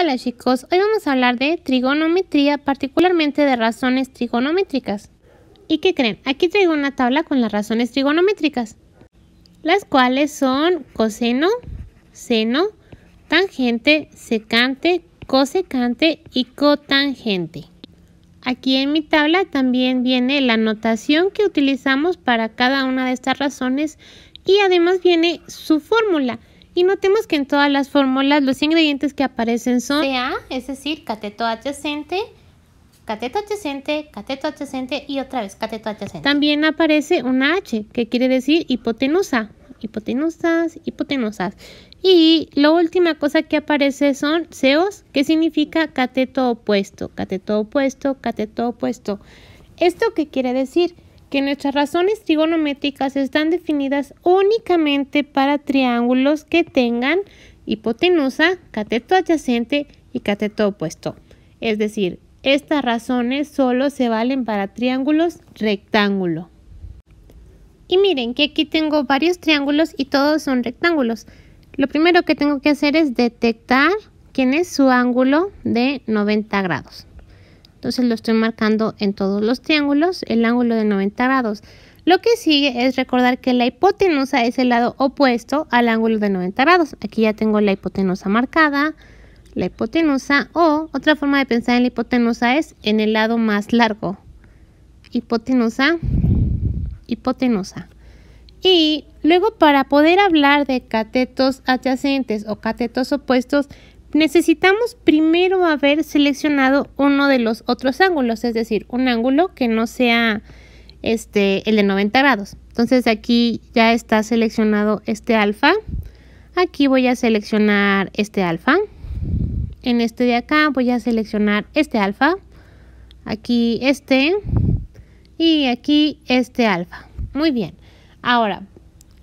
Hola chicos, hoy vamos a hablar de trigonometría, particularmente de razones trigonométricas. ¿Y qué creen? Aquí traigo una tabla con las razones trigonométricas, las cuales son coseno, seno, tangente, secante, cosecante y cotangente. Aquí en mi tabla también viene la notación que utilizamos para cada una de estas razones y además viene su fórmula. Y notemos que en todas las fórmulas los ingredientes que aparecen son CA, es decir, cateto adyacente, cateto adyacente, cateto adyacente y otra vez cateto adyacente. También aparece una H, que quiere decir hipotenusa, hipotenusas, hipotenusas. Y la última cosa que aparece son CEOs, que significa cateto opuesto, cateto opuesto, cateto opuesto. ¿Esto qué quiere decir? que nuestras razones trigonométricas están definidas únicamente para triángulos que tengan hipotenusa, cateto adyacente y cateto opuesto. Es decir, estas razones solo se valen para triángulos rectángulo. Y miren que aquí tengo varios triángulos y todos son rectángulos. Lo primero que tengo que hacer es detectar quién es su ángulo de 90 grados. Entonces lo estoy marcando en todos los triángulos el ángulo de 90 grados. Lo que sigue es recordar que la hipotenusa es el lado opuesto al ángulo de 90 grados. Aquí ya tengo la hipotenusa marcada, la hipotenusa o otra forma de pensar en la hipotenusa es en el lado más largo. Hipotenusa, hipotenusa. Y luego para poder hablar de catetos adyacentes o catetos opuestos, necesitamos primero haber seleccionado uno de los otros ángulos, es decir, un ángulo que no sea este, el de 90 grados. Entonces aquí ya está seleccionado este alfa. Aquí voy a seleccionar este alfa. En este de acá voy a seleccionar este alfa. Aquí este. Y aquí este alfa. Muy bien. Ahora,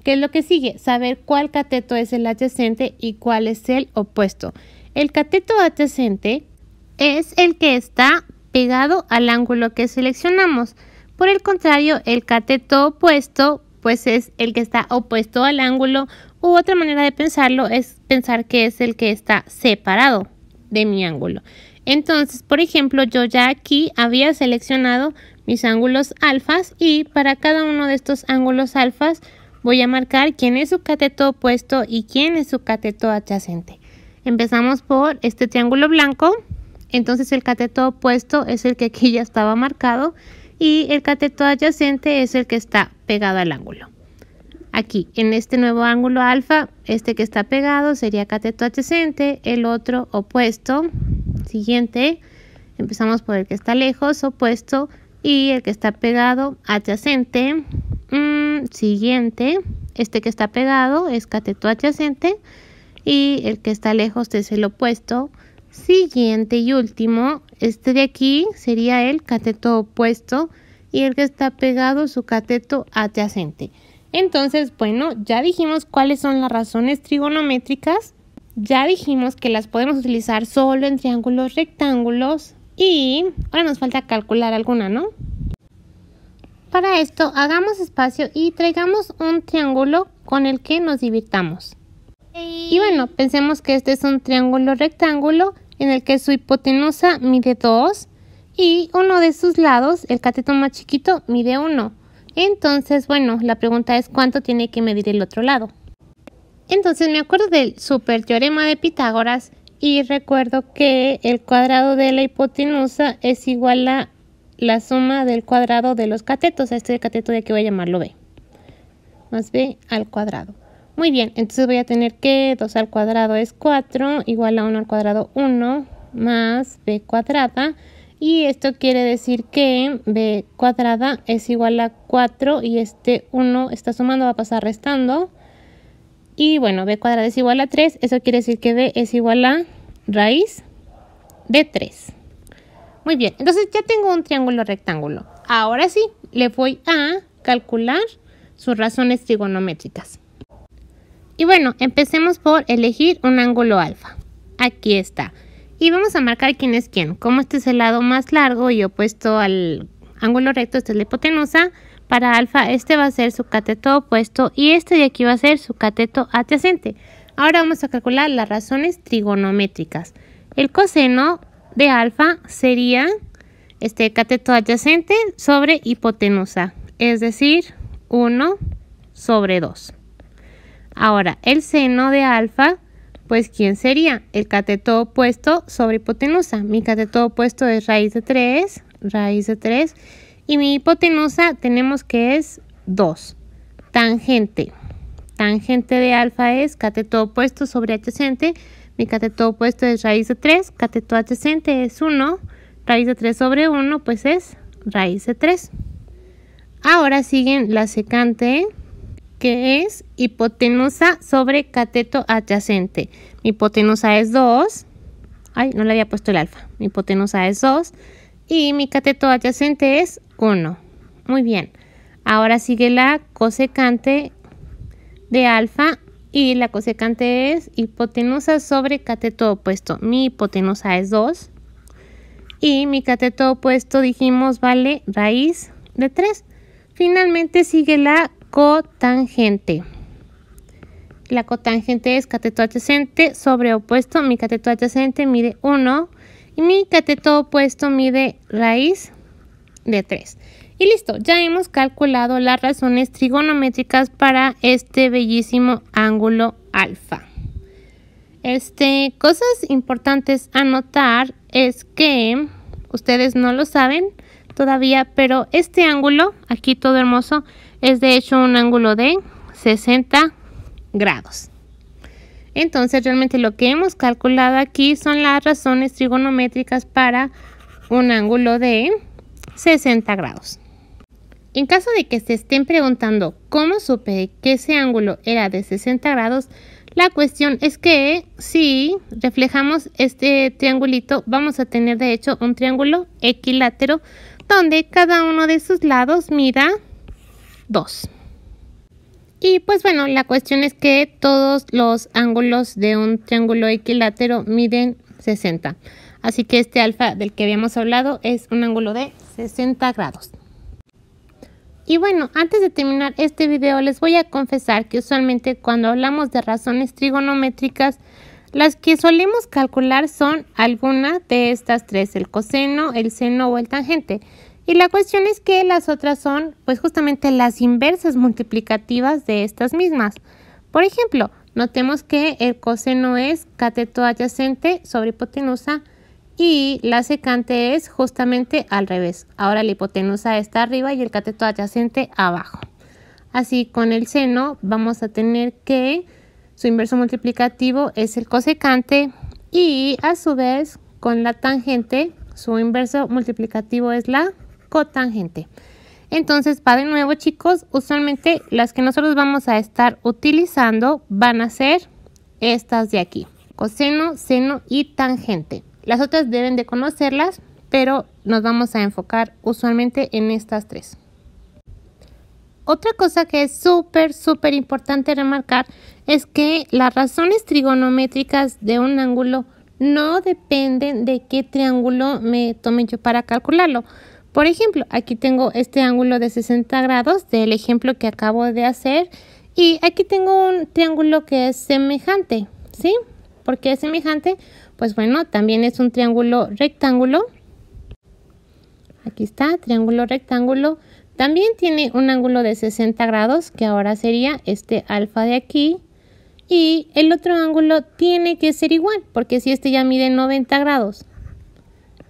¿qué es lo que sigue? Saber cuál cateto es el adyacente y cuál es el opuesto. El cateto adyacente es el que está pegado al ángulo que seleccionamos. Por el contrario, el cateto opuesto pues es el que está opuesto al ángulo u otra manera de pensarlo es pensar que es el que está separado de mi ángulo. Entonces, por ejemplo, yo ya aquí había seleccionado mis ángulos alfas y para cada uno de estos ángulos alfas voy a marcar quién es su cateto opuesto y quién es su cateto adyacente. Empezamos por este triángulo blanco, entonces el cateto opuesto es el que aquí ya estaba marcado y el cateto adyacente es el que está pegado al ángulo. Aquí, en este nuevo ángulo alfa, este que está pegado sería cateto adyacente, el otro opuesto. Siguiente, empezamos por el que está lejos, opuesto, y el que está pegado, adyacente. Mm, siguiente, este que está pegado es cateto adyacente y el que está lejos es el opuesto. Siguiente y último, este de aquí sería el cateto opuesto y el que está pegado su cateto adyacente. Entonces, bueno, ya dijimos cuáles son las razones trigonométricas, ya dijimos que las podemos utilizar solo en triángulos rectángulos y ahora nos falta calcular alguna, ¿no? Para esto, hagamos espacio y traigamos un triángulo con el que nos divirtamos. Y bueno, pensemos que este es un triángulo rectángulo en el que su hipotenusa mide 2 y uno de sus lados, el cateto más chiquito, mide 1. Entonces, bueno, la pregunta es cuánto tiene que medir el otro lado. Entonces me acuerdo del super teorema de Pitágoras y recuerdo que el cuadrado de la hipotenusa es igual a la suma del cuadrado de los catetos. Este cateto de aquí voy a llamarlo B. Más B al cuadrado. Muy bien, entonces voy a tener que 2 al cuadrado es 4, igual a 1 al cuadrado 1, más b cuadrada. Y esto quiere decir que b cuadrada es igual a 4 y este 1 está sumando, va a pasar restando. Y bueno, b cuadrada es igual a 3, eso quiere decir que b es igual a raíz de 3. Muy bien, entonces ya tengo un triángulo rectángulo. Ahora sí, le voy a calcular sus razones trigonométricas. Y bueno, empecemos por elegir un ángulo alfa. Aquí está. Y vamos a marcar quién es quién. Como este es el lado más largo y opuesto al ángulo recto, esta es la hipotenusa. Para alfa, este va a ser su cateto opuesto y este de aquí va a ser su cateto adyacente. Ahora vamos a calcular las razones trigonométricas. El coseno de alfa sería este cateto adyacente sobre hipotenusa, es decir, 1 sobre 2. Ahora, el seno de alfa, pues ¿quién sería? El cateto opuesto sobre hipotenusa. Mi cateto opuesto es raíz de 3, raíz de 3. Y mi hipotenusa tenemos que es 2. Tangente. Tangente de alfa es cateto opuesto sobre adyacente. Mi cateto opuesto es raíz de 3. Cateto adyacente es 1. Raíz de 3 sobre 1 pues es raíz de 3. Ahora siguen la secante es hipotenusa sobre cateto adyacente. Mi hipotenusa es 2. Ay, no le había puesto el alfa. Mi hipotenusa es 2 y mi cateto adyacente es 1. Muy bien. Ahora sigue la cosecante de alfa y la cosecante es hipotenusa sobre cateto opuesto. Mi hipotenusa es 2 y mi cateto opuesto dijimos vale raíz de 3. Finalmente sigue la cotangente. La cotangente es cateto adyacente sobre opuesto. Mi cateto adyacente mide 1 y mi cateto opuesto mide raíz de 3. Y listo, ya hemos calculado las razones trigonométricas para este bellísimo ángulo alfa. Este, cosas importantes a notar es que ustedes no lo saben, todavía, pero este ángulo, aquí todo hermoso, es de hecho un ángulo de 60 grados. Entonces realmente lo que hemos calculado aquí son las razones trigonométricas para un ángulo de 60 grados. En caso de que se estén preguntando cómo supe que ese ángulo era de 60 grados, la cuestión es que si reflejamos este triangulito, vamos a tener de hecho un triángulo equilátero donde cada uno de sus lados mida 2. Y pues bueno, la cuestión es que todos los ángulos de un triángulo equilátero miden 60. Así que este alfa del que habíamos hablado es un ángulo de 60 grados. Y bueno, antes de terminar este video les voy a confesar que usualmente cuando hablamos de razones trigonométricas las que solemos calcular son alguna de estas tres, el coseno, el seno o el tangente. Y la cuestión es que las otras son pues justamente las inversas multiplicativas de estas mismas. Por ejemplo, notemos que el coseno es cateto adyacente sobre hipotenusa y la secante es justamente al revés. Ahora la hipotenusa está arriba y el cateto adyacente abajo. Así con el seno vamos a tener que su inverso multiplicativo es el cosecante y a su vez con la tangente, su inverso multiplicativo es la cotangente. Entonces, para de nuevo chicos, usualmente las que nosotros vamos a estar utilizando van a ser estas de aquí. Coseno, seno y tangente. Las otras deben de conocerlas, pero nos vamos a enfocar usualmente en estas tres. Otra cosa que es súper, súper importante remarcar es que las razones trigonométricas de un ángulo no dependen de qué triángulo me tome yo para calcularlo. Por ejemplo, aquí tengo este ángulo de 60 grados del ejemplo que acabo de hacer y aquí tengo un triángulo que es semejante, ¿sí? ¿Por qué es semejante? Pues bueno, también es un triángulo rectángulo. Aquí está, triángulo rectángulo también tiene un ángulo de 60 grados, que ahora sería este alfa de aquí. Y el otro ángulo tiene que ser igual, porque si este ya mide 90 grados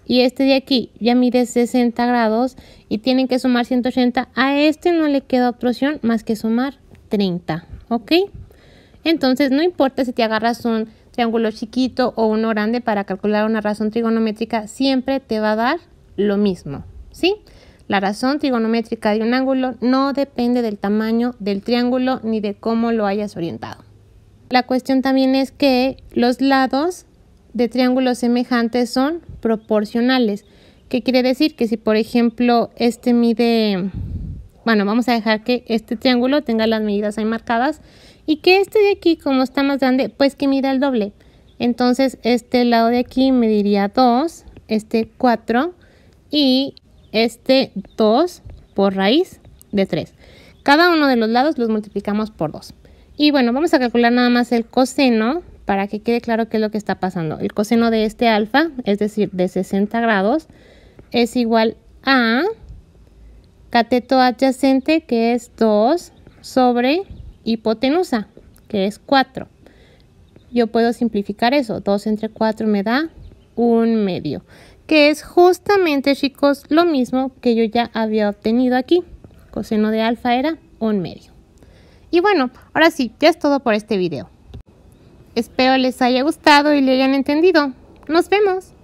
y este de aquí ya mide 60 grados y tienen que sumar 180, a este no le queda otra opción más que sumar 30, ¿ok? Entonces no importa si te agarras un triángulo chiquito o uno grande para calcular una razón trigonométrica, siempre te va a dar lo mismo, ¿sí? sí la razón trigonométrica de un ángulo no depende del tamaño del triángulo ni de cómo lo hayas orientado. La cuestión también es que los lados de triángulos semejantes son proporcionales. ¿Qué quiere decir? Que si por ejemplo este mide, bueno, vamos a dejar que este triángulo tenga las medidas ahí marcadas y que este de aquí, como está más grande, pues que mide el doble. Entonces este lado de aquí mediría 2, este 4 y este 2 por raíz de 3. Cada uno de los lados los multiplicamos por 2. Y bueno, vamos a calcular nada más el coseno para que quede claro qué es lo que está pasando. El coseno de este alfa, es decir, de 60 grados, es igual a cateto adyacente, que es 2, sobre hipotenusa, que es 4. Yo puedo simplificar eso. 2 entre 4 me da un medio que es justamente, chicos, lo mismo que yo ya había obtenido aquí. Coseno de alfa era un medio. Y bueno, ahora sí, ya es todo por este video. Espero les haya gustado y le hayan entendido. ¡Nos vemos!